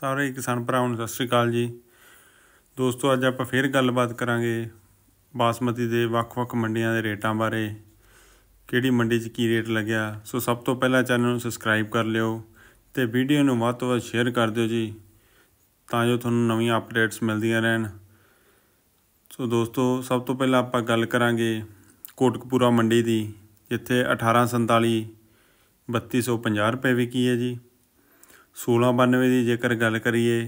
ਸਾਰੇ ਕਿਸਾਨ ਭਰਾਵਾਂ ਨੂੰ ਸਤਿ ਸ਼੍ਰੀ ਅਕਾਲ ਜੀ ਦੋਸਤੋ ਅੱਜ ਆਪਾਂ ਫੇਰ ਗੱਲਬਾਤ ਕਰਾਂਗੇ ਬਾਸਮਤੀ ਦੇ ਵੱਖ-ਵੱਖ ਮੰਡੀਆਂ ਦੇ ਰੇਟਾਂ ਬਾਰੇ ਕਿਹੜੀ ਮੰਡੀ 'ਚ ਕੀ ਰੇਟ ਲੱਗਿਆ ਸੋ ਸਭ ਤੋਂ ਪਹਿਲਾਂ ਚੈਨਲ ਨੂੰ ਸਬਸਕ੍ਰਾਈਬ ਕਰ ਲਿਓ ਤੇ ਵੀਡੀਓ ਨੂੰ ਵੱਧ ਤੋਂ ਵੱਧ ਸ਼ੇਅਰ ਕਰ ਦਿਓ ਜੀ ਤਾਂ ਜੋ ਤੁਹਾਨੂੰ ਨਵੀਆਂ ਅਪਡੇਟਸ ਮਿਲਦੀਆਂ ਰਹਿਣ ਸੋ ਦੋਸਤੋ ਸਭ ਤੋਂ ਪਹਿਲਾਂ ਆਪਾਂ ਗੱਲ ਕਰਾਂਗੇ ਕੋਟਕਪੂਰਾ ਮੰਡੀ ਦੀ ਜਿੱਥੇ 1847 3250 ਰੁਪਏ ਵਿਕੀ ਹੈ ਜੀ 1692 ਦੀ ਜੇਕਰ ਗੱਲ ਕਰੀਏ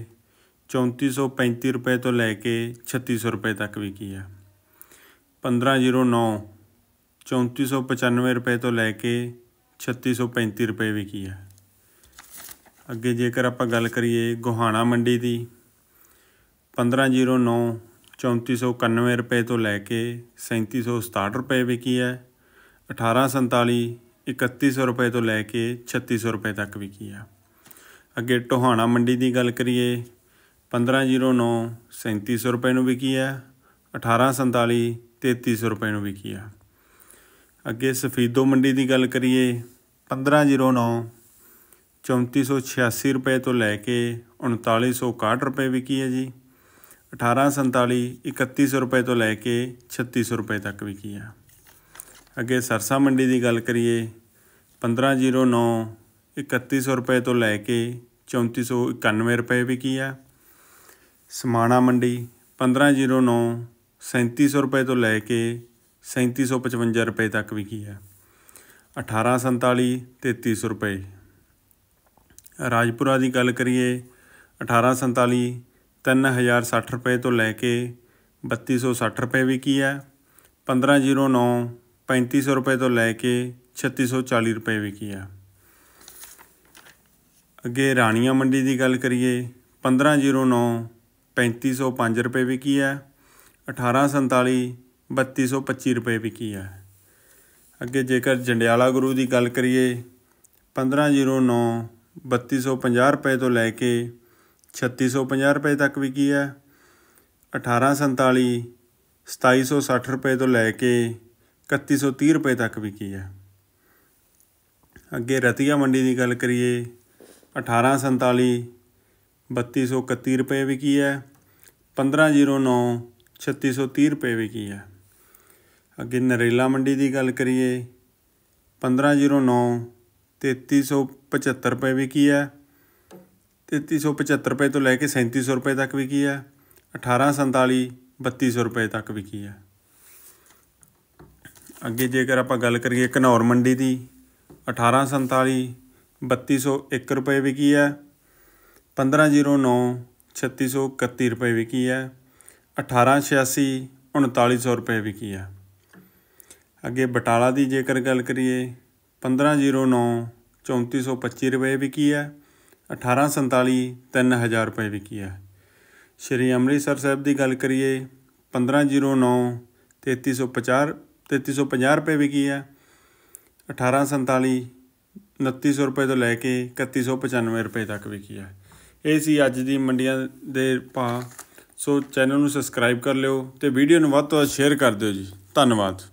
3435 ਰੁਪਏ ਤੋਂ ਲੈ ਕੇ 3600 ਰੁਪਏ ਤੱਕ ਵਿਕੀ ਆ 1509 3495 ਰੁਪਏ ਤੋਂ ਲੈ ਕੇ 3635 ਰੁਪਏ ਵਿਕੀ ਆ ਅੱਗੇ ਜੇਕਰ ਆਪਾਂ ਗੱਲ ਕਰੀਏ ਗੋਹਾਣਾ ਮੰਡੀ ਦੀ 1509 3491 ਰੁਪਏ ਤੋਂ ਲੈ ਕੇ 3767 ਰੁਪਏ ਵਿਕੀ ਹੈ 1847 3100 ਰੁਪਏ ਤੋਂ ਲੈ ਕੇ 3600 ਰੁਪਏ ਤੱਕ ਵਿਕੀ ਹੈ ਅੱਗੇ ਟੋਹਾਣਾ ਮੰਡੀ ਦੀ ਗੱਲ ਕਰੀਏ 1509 3700 ਰੁਪਏ ਨੂੰ ਵਿਕੀ ਹੈ 1847 3300 ਰੁਪਏ ਨੂੰ ਵਿਕੀ ਹੈ ਅੱਗੇ ਸਫੀਦੋ ਮੰਡੀ ਦੀ ਗੱਲ ਕਰੀਏ 1509 3486 ਰੁਪਏ ਤੋਂ ਲੈ ਕੇ 3961 ਰੁਪਏ ਵਿਕੀ ਹੈ ਜੀ 1847 3100 ਰੁਪਏ ਤੋਂ ਲੈ ਕੇ 3600 ਰੁਪਏ ਤੱਕ ਵਿਕੀ ਹੈ ਅੱਗੇ ਸਰਸਾ ਮੰਡੀ ਦੀ ਗੱਲ ਕਰੀਏ 1509 3100 ਰੁਪਏ ਤੋਂ ਲੈ ਕੇ 3491 ਰੁਪਏ ਵਿਕੀ ਆ ਸਮਾਣਾ ਮੰਡੀ 1509 3700 ਰੁਪਏ ਤੋਂ ਲੈ ਕੇ 3755 ਰੁਪਏ ਤੱਕ ਵਿਕੀ ਆ 1847 3300 ਰੁਪਏ ਰਾਜਪੁਰਾ ਦੀ ਗੱਲ ਕਰੀਏ 1847 3060 ਰੁਪਏ ਤੋਂ ਲੈ ਕੇ 3260 ਰੁਪਏ ਵਿਕੀ ਆ 1509 3500 ਰੁਪਏ ਤੋਂ ਲੈ ਕੇ 3640 ਰੁਪਏ ਵਿਕੀ ਆ ਅੱਗੇ ਰਾਣੀਆਂ ਮੰਡੀ ਦੀ ਗੱਲ ਕਰੀਏ 1509 3505 ਰੁਪਏ ਵਿਕੀ ਹੈ 1847 3225 ਰੁਪਏ ਵਿਕੀ ਹੈ ਅੱਗੇ ਜੇਕਰ ਜੰਡਿਆਲਾ ਗੁਰੂ ਦੀ ਗੱਲ ਕਰੀਏ 1509 3250 ਰੁਪਏ ਤੋਂ ਲੈ ਕੇ 3650 ਰੁਪਏ ਤੱਕ ਵਿਕੀ ਹੈ 1847 2760 ਰੁਪਏ ਤੋਂ ਲੈ ਕੇ 3130 ਰੁਪਏ ਤੱਕ ਵਿਕੀ ਹੈ ਅੱਗੇ ਰਤੀਆ ਮੰਡੀ ਦੀ ਗੱਲ ਕਰੀਏ 1847 3231 ਰੁਪਏ ਵਿਕੀ ਹੈ 1509 3630 ਰੁਪਏ ਵਿਕੀ ਹੈ ਅੱਗੇ ਨਰੇਲਾ ਮੰਡੀ ਦੀ ਗੱਲ ਕਰੀਏ 1509 3375 ਰੁਪਏ ਵਿਕੀ ਹੈ 3375 ਰੁਪਏ ਤੋਂ ਲੈ ਕੇ 3700 ਰੁਪਏ ਤੱਕ ਵਿਕੀ ਹੈ 1847 3200 ਰੁਪਏ ਤੱਕ ਵਿਕੀ ਹੈ ਅੱਗੇ ਜੇਕਰ ਆਪਾਂ ਗੱਲ ਕਰੀਏ ਘਨੌਰ ਮੰਡੀ ਦੀ 1847 3201 ਰੁਪਏ ਵਿਕੀ ਹੈ 1509 3631 ਰੁਪਏ ਵਿਕੀ ਹੈ 1886 3900 ਰੁਪਏ ਵਿਕੀ ਹੈ ਅੱਗੇ ਬਟਾਲਾ ਦੀ ਜੇਕਰ ਗੱਲ ਕਰੀਏ 1509 3425 ਰੁਪਏ ਵਿਕੀ ਹੈ 1847 3000 ਰੁਪਏ ਵਿਕੀ ਹੈ ਸ਼੍ਰੀ ਅੰਮ੍ਰਿਤਸਰ ਸਾਹਿਬ ਦੀ ਗੱਲ ਕਰੀਏ 1509 3350 3350 ਰੁਪਏ ਵਿਕੀ ਹੈ 1847 2900 ਰੁਪਏ ਤੋਂ ਲੈ ਕੇ 3195 ਰੁਪਏ ਤੱਕ ਵਿਕੀ ਹੈ ਇਹ ਸੀ ਅੱਜ ਦੀ ਮੰਡੀਆਂ ਦੇ ਭਾਅ ਸੋ ਚੈਨਲ ਨੂੰ ਸਬਸਕ੍ਰਾਈਬ ਕਰ ਲਿਓ ਤੇ ਵੀਡੀਓ ਨੂੰ ਵੱਧ ਤੋਂ ਵੱਧ ਸ਼ੇਅਰ ਕਰ ਦਿਓ ਜੀ ਧੰਨਵਾਦ